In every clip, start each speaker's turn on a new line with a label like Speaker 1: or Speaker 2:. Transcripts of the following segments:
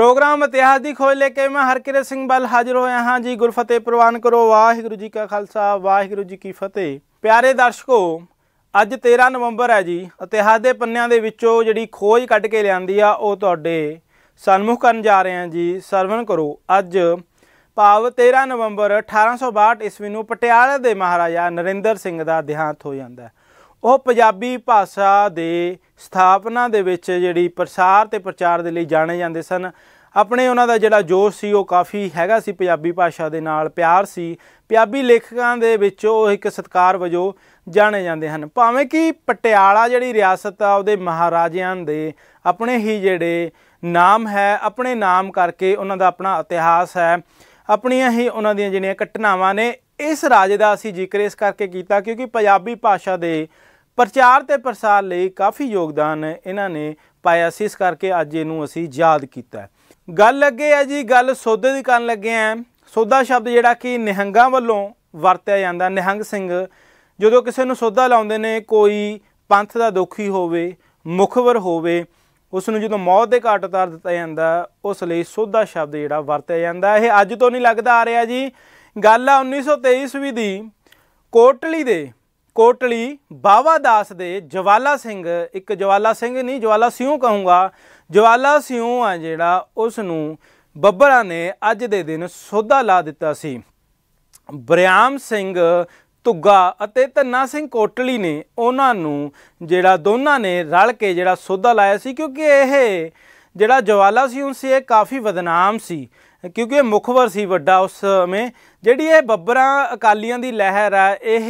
Speaker 1: programme ਇਤਿਹਾਸ ਦੀ ਖੋਜ ਲੈ ਕੇ ਮੈਂ ਹਰਕਿਰਤ ਸਿੰਘ ਬਲ ਹਾਜ਼ਰ ਹੋਇਆ ਹਾਂ ਜੀ ਗੁਰਫਤਿਹ ਪ੍ਰਵਾਨ ਕਰੋ ਵਾਹਿਗੁਰੂ ਜੀ ਕਾ ਖਾਲਸਾ ਵਾਹਿਗੁਰੂ ਜੀ ਕੀ ਫਤਿਹ ਪਿਆਰੇ ਦਰਸ਼ਕੋ ਅੱਜ 13 ਨਵੰਬਰ ਹੈ ਜੀ ਇਤਿਹਾਸ ਦੇ ਪੰਨਿਆਂ ਦੇ ਵਿੱਚੋਂ ਜਿਹੜੀ ਖੋਜ ਕੱਢ ਕੇ ਲਿਆਂਦੀ ਆ ਉਹ ਤੁਹਾਡੇ ਸਨਮੁਖ ਕਰਨ ਜਾ ਰਹੇ ਹਾਂ ਜੀ ਸਰਵਣ ਕਰੋ ਅੱਜ ਭਾਵ 13 ਨਵੰਬਰ 1862 ਈਸਵੀ ਨੂੰ ਪਟਿਆਲਾ ਦੇ ਮਹਾਰਾਜਾ ਨਰਿੰਦਰ ਸਿੰਘ ਦਾ ਦਿਹਾਂਤ ਹੋ ਜਾਂਦਾ ਹੈ ਉਹ ਪੰਜਾਬੀ ਭਾਸ਼ਾ ਦੇ ਸਥਾਪਨਾ ਦੇ ਵਿੱਚ ਜਿਹੜੀ ਪ੍ਰਸਾਰ ਤੇ ਪ੍ਰਚਾਰ ਦੇ ਲਈ ਜਾਣੇ ਜਾਂਦੇ ਸਨ ਆਪਣੇ ਉਹਨਾਂ ਦਾ ਜਿਹੜਾ ਜੋਸ਼ ਸੀ ਉਹ ਕਾਫੀ ਹੈਗਾ ਸੀ ਪੰਜਾਬੀ ਭਾਸ਼ਾ ਦੇ ਨਾਲ ਪਿਆਰ ਸੀ ਪੰਜਾਬੀ ਲੇਖਕਾਂ ਦੇ ਵਿੱਚ ਉਹ ਇੱਕ ਸਤਕਾਰ ਵਜੋਂ ਜਾਣੇ ਜਾਂਦੇ ਹਨ ਭਾਵੇਂ ਕਿ ਪਟਿਆਲਾ ਜਿਹੜੀ ਰਿਆਸਤ ਆ ਉਹਦੇ ਮਹਾਰਾਜਿਆਂ ਦੇ ਆਪਣੇ ਹੀ ਜਿਹੜੇ ਨਾਮ ਹੈ ਆਪਣੇ ਨਾਮ ਕਰਕੇ ਉਹਨਾਂ ਦਾ ਆਪਣਾ ਇਤਿਹਾਸ ਹੈ ਆਪਣੀਆਂ ਹੀ ਉਹਨਾਂ ਦੀਆਂ ਜਿਹੜੀਆਂ ਘਟਨਾਵਾਂ ਨੇ ਇਸ ਰਾਜ ਦਾ ਅਸੀਂ ਜ਼ਿਕਰ ਇਸ ਕਰਕੇ ਕੀਤਾ ਕਿਉਂਕਿ ਪੰਜਾਬੀ ਭਾਸ਼ਾ ਦੇ ਪ੍ਰਚਾਰ ਤੇ ਪ੍ਰਸਾਰ ਲਈ ਕਾਫੀ ਯੋਗਦਾਨ ਇਹਨਾਂ ਨੇ ਪਾਇਆ ਸੀ ਇਸ ਕਰਕੇ ਅੱਜ ਇਹਨੂੰ ਅਸੀਂ ਯਾਦ ਕੀਤਾ ਗੱਲ ਅੱਗੇ ਹੈ ਜੀ ਗੱਲ ਸੋਧੇ ਦੀ ਕਰਨ ਲੱਗੇ ਆ ਸੋਧਾ ਸ਼ਬਦ ਜਿਹੜਾ ਕਿ ਨਿਹੰਗਾਂ ਵੱਲੋਂ ਵਰਤਿਆ ਜਾਂਦਾ ਨਿਹੰਗ ਸਿੰਘ ਜਦੋਂ ਕਿਸੇ ਨੂੰ ਸੋਧਾ ਲਾਉਂਦੇ ਨੇ ਕੋਈ ਪੰਥ ਦਾ ਦੁਖੀ ਹੋਵੇ ਮੁਖਵਰ ਹੋਵੇ ਉਸ ਨੂੰ ਜਦੋਂ ਮੌਤ ਦੇ ਘਾਟ ਉਤਾਰ ਦਿੱਤਾ ਜਾਂਦਾ ਉਸ ਲਈ ਸੋਧਾ ਸ਼ਬਦ ਜਿਹੜਾ ਵਰਤਿਆ ਜਾਂਦਾ ਇਹ ਅੱਜ ਤੋਂ ਨਹੀਂ ਲੱਗਦਾ ਆ ਰਿਹਾ ਜੀ ਗੱਲ ਆ 1923 ਵੀ ਦੀ ਕੋਟਲੀ ਦੇ ਕੋਟਲੀ ਬਾਵਾ ਦਾਸ ਦੇ ਜਵਾਲਾ ਸਿੰਘ ਇੱਕ ਜਵਾਲਾ ਸਿੰਘ ਨਹੀਂ ਜਵਾਲਾ ਸਿਉ ਕਹੂੰਗਾ ਜਵਾਲਾ ਸਿਉ ਆ ਜਿਹੜਾ ਉਸ ਨੂੰ ਬੱਬਰਾਂ ਨੇ ਅੱਜ ਦੇ ਦਿਨ ਸੋਧਾ ਲਾ ਦਿੱਤਾ ਸੀ ਬ੍ਰਿਆਮ ਸਿੰਘ ਤੁੱਗਾ ਅਤੇ ਧੰਨਾ ਸਿੰਘ ਕੋਟਲੀ ਨੇ ਉਹਨਾਂ ਨੂੰ ਜਿਹੜਾ ਦੋਨਾਂ ਨੇ ਰਲ ਕੇ ਜਿਹੜਾ ਸੋਧਾ ਲਾਇਆ ਸੀ ਕਿਉਂਕਿ ਇਹ ਜਿਹੜਾ ਜਵਾਲਾ ਸਿੰਘ ਸੀ ਇਹ ਕਾਫੀ ਬਦਨਾਮ ਸੀ ਕਿਉਂਕਿ ਇਹ ਮੁਖਬਰ ਸੀ ਵੱਡਾ ਉਸ ਸਮੇਂ ਜਿਹੜੀ ਇਹ ਬੱਬਰਾਂ ਅਕਾਲੀਆਂ ਦੀ ਲਹਿਰ ਆ ਇਹ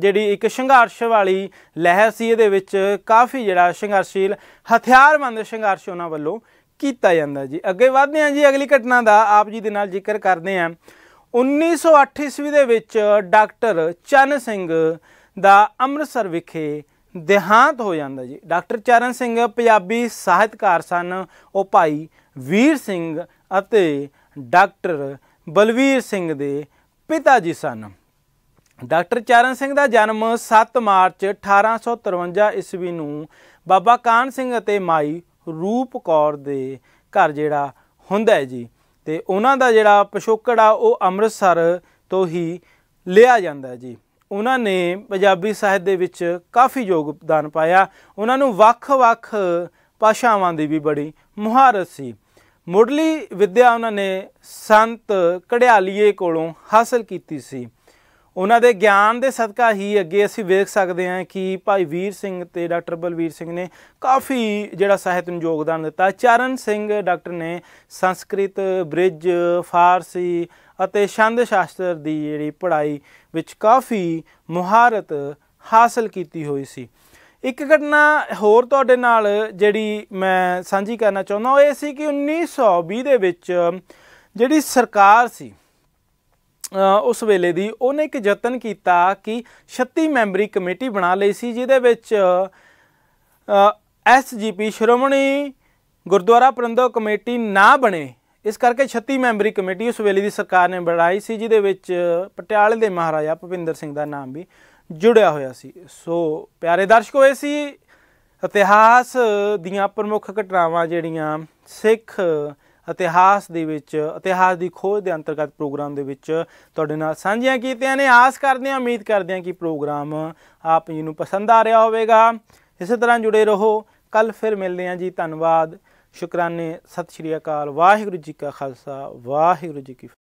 Speaker 1: ਜਿਹੜੀ ਇੱਕ ਸੰਘਰਸ਼ ਵਾਲੀ ਲਹਿਰ ਸੀ ਇਹਦੇ ਵਿੱਚ ਕਾਫੀ ਜਿਹੜਾ ਸੰਘਰਸ਼ੀਲ ਹਥਿਆਰਬੰਦ ਸੰਘਰਸ਼ ਉਹਨਾਂ ਵੱਲੋਂ ਕੀਤਾ ਜਾਂਦਾ ਜੀ ਅੱਗੇ ਵਧਦੇ ਹਾਂ ਜੀ ਅਗਲੀ ਘਟਨਾ ਦਾ ਆਪ ਜੀ ਦੇ ਨਾਲ ਜ਼ਿਕਰ ਕਰਦੇ ਹਾਂ 1908 ਈਸਵੀ ਦੇ ਵਿੱਚ ਡਾਕਟਰ ਚਰਨ ਸਿੰਘ ਦਾ ਅੰਮ੍ਰਿਤਸਰ ਵਿਖੇ ਦੇਹਾਂਤ ਹੋ ਜਾਂਦਾ ਜੀ ਡਾਕਟਰ ਚਰਨ ਸਿੰਘ ਪੰਜਾਬੀ ਸਾਹਿਤਕਾਰ ਸਨ ਉਹ ਭਾਈ ਵੀਰ ਸਿੰਘ ਅਤੇ ਡਾਕਟਰ ਬਲਵੀਰ ਸਿੰਘ ਦੇ ਪਿਤਾ ਜੀ ਸਨ ਡਾਕਟਰ ਚਰਨ ਸਿੰਘ ਦਾ ਜਨਮ 7 ਮਾਰਚ 1853 ਈਸਵੀ ਨੂੰ ਬਾਬਾ ਕਾਨ ਸਿੰਘ ਅਤੇ ਮਾਈ ਰੂਪ ਕੌਰ ਦੇ ਘਰ ਜਿਹੜਾ ਹੁੰਦਾ ਹੈ ਜੀ ਤੇ ਉਹਨਾਂ ਦਾ ਜਿਹੜਾ ਪਿਸ਼ੋਕੜ ਆ ਉਹ ਅੰਮ੍ਰਿਤਸਰ ਤੋਂ ਹੀ ਲਿਆ ਜਾਂਦਾ ਜੀ ਉਹਨਾਂ ਨੇ ਪੰਜਾਬੀ ਸਾਹਿਤ ਦੇ ਵਿੱਚ ਕਾਫੀ ਯੋਗਦਾਨ ਪਾਇਆ ਉਹਨਾਂ ਨੂੰ ਵੱਖ-ਵੱਖ ਭਾਸ਼ਾਵਾਂ ਦੀ ਵੀ ਬੜੀ ਮੁਹਾਰਤ ਸੀ ਮੁੱਢਲੀ ਵਿੱਦਿਆ ਉਹਨਾਂ ਨੇ ਸੰਤ ਕੜਿਆਲੀਏ ਕੋਲੋਂ ਹਾਸਲ ਕੀਤੀ ਸੀ ਉਹਨਾਂ ਦੇ ਗਿਆਨ ਦੇ ਸਦਕਾ ਹੀ ਅੱਗੇ ਅਸੀਂ ਵੇਖ ਸਕਦੇ ਹਾਂ ਕਿ ਭਾਈ ਵੀਰ ਸਿੰਘ ਤੇ ਡਾਕਟਰ ਬਲਵੀਰ ਸਿੰਘ ਨੇ ਕਾਫੀ ਜਿਹੜਾ ਸਾਹਿਤ ਨੂੰ ਯੋਗਦਾਨ ਦਿੱਤਾ ਚਰਨ ਸਿੰਘ ਡਾਕਟਰ ਨੇ ਸੰਸਕ੍ਰਿਤ ਬ੍ਰਿਜ ਫਾਰਸੀ ਅਤੇ ਛੰਦ ਸ਼ਾਸਤਰ ਦੀ ਜਿਹੜੀ ਪੜ੍ਹਾਈ ਵਿੱਚ ਕਾਫੀ ਮੁਹਾਰਤ ਹਾਸਲ ਕੀਤੀ ਹੋਈ ਸੀ ਇੱਕ ਘਟਨਾ ਹੋਰ ਤੁਹਾਡੇ ਨਾਲ ਜਿਹੜੀ ਮੈਂ ਸਾਂਝੀ ਕਰਨਾ ਚਾਹੁੰਦਾ ਉਹ ਇਹ ਸੀ ਕਿ 1920 ਦੇ ਵਿੱਚ ਜਿਹੜੀ ਸਰਕਾਰ ਸੀ ਉਸ ਵੇਲੇ ਦੀ ਉਹਨੇ ਇੱਕ ਯਤਨ ਕੀਤਾ ਕਿ 36 ਮੈਂਬਰੀ ਕਮੇਟੀ ਬਣਾ ਲਈ ਸੀ ਜਿਹਦੇ ਵਿੱਚ ਐਸਜੀਪੀ ਸ਼੍ਰੋਮਣੀ ਗੁਰਦੁਆਰਾ ਪ੍ਰਬੰਧਕ ਕਮੇਟੀ ਨਾ ਬਣੇ ਇਸ ਕਰਕੇ 36 ਮੈਂਬਰੀ ਕਮੇਟੀ ਉਸ ਵੇਲੇ ਦੀ ਸਰਕਾਰ ਨੇ ਬਣਾਈ ਸੀ ਜਿਹਦੇ ਵਿੱਚ ਪਟਿਆਲੇ ਦੇ ਮਹਾਰਾਜਾ ਭਵਿੰਦਰ ਸਿੰਘ ਦਾ ਨਾਮ ਵੀ ਜੁੜਿਆ ਹੋਇਆ ਸੀ ਸੋ ਪਿਆਰੇ ਦਰਸ਼ਕੋ ਇਹ ਸੀ ਇਤਿਹਾਸ ਦੀਆਂ ਪ੍ਰਮੁੱਖ ਘਟਨਾਵਾਂ ਜਿਹੜੀਆਂ ਸਿੱਖ ਇਤਿਹਾਸ ਦੇ ਵਿੱਚ ਇਤਿਹਾਸ ਦੀ ਖੋਜ ਦੇ ਅੰਤਰਗਤ ਪ੍ਰੋਗਰਾਮ ਦੇ ਵਿੱਚ ਤੁਹਾਡੇ ਨਾਲ ਸਾਂਝੀਆਂ ਕੀਤੀਆਂ ਨੇ ਆਸ ਕਰਦੇ ਹਾਂ ਉਮੀਦ ਕਰਦੇ ਹਾਂ ਕਿ ਪ੍ਰੋਗਰਾਮ ਆਪ ਜੀ ਨੂੰ ਪਸੰਦ ਆ ਰਿਹਾ ਹੋਵੇਗਾ ਇਸੇ ਤਰ੍ਹਾਂ ਜੁੜੇ ਰਹੋ ਕੱਲ ਫਿਰ ਮਿਲਦੇ ਹਾਂ ਜੀ ਧੰਨਵਾਦ ਸ਼ੁਕਰਾਨੇ ਸਤਿ ਸ਼੍ਰੀ ਅਕਾਲ ਵਾਹਿਗੁਰੂ ਜੀ ਕਾ ਖਾਲਸਾ ਵਾਹਿਗੁਰੂ ਜੀ ਕੀ